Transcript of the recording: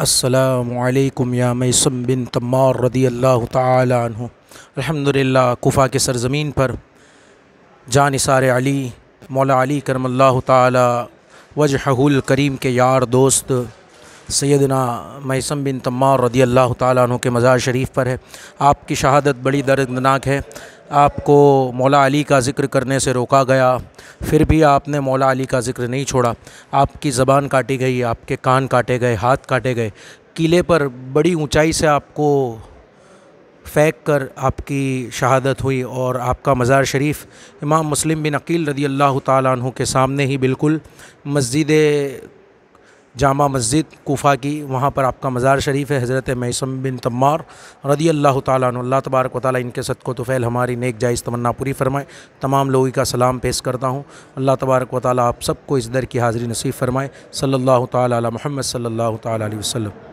असलकुम या मैसम बिन तमार रदी अल्लाह तु अलहमदिल्ला कुफ़ा के सरज़मीन पर जान निसार अली मौला अली करम अल्लाह तजहुल करीम के यार दोस्त सैदना मैसम बिन तमार रदी अल्लाह तु के मज़ार शरीफ़ पर है आपकी शहादत बड़ी दर्दनाक है आपको मौला अली का ज़िक्र करने से रोका गया फिर भी आपने मौला अली का ज़िक्र नहीं छोड़ा आपकी ज़बान काटी गई आपके कान काटे गए हाथ काटे गए किले पर बड़ी ऊंचाई से आपको फेंक कर आपकी शहादत हुई और आपका मज़ार शरीफ इमाम मुस्लिम बिन अकील रदी अल्लाह तु के सामने ही बिल्कुल मस्जिद जामा मस्जिद कोफ़ा की वहाँ पर आपका मज़ार शरीफ है हज़रत मैसम बिन तमार रदी अल्लाह तला तबारक वाली इनके सदको तो फ़ैल हमारी नेक जायज़ तमन्ना पूरी फरमाए तमाम लोगों का सलाम पेश करता हूँ अल्लाह तबारक वाली आप सबको इस दर की हाज़िरी नसीब फरमाए सल्ला तहमद सल्ला तसलम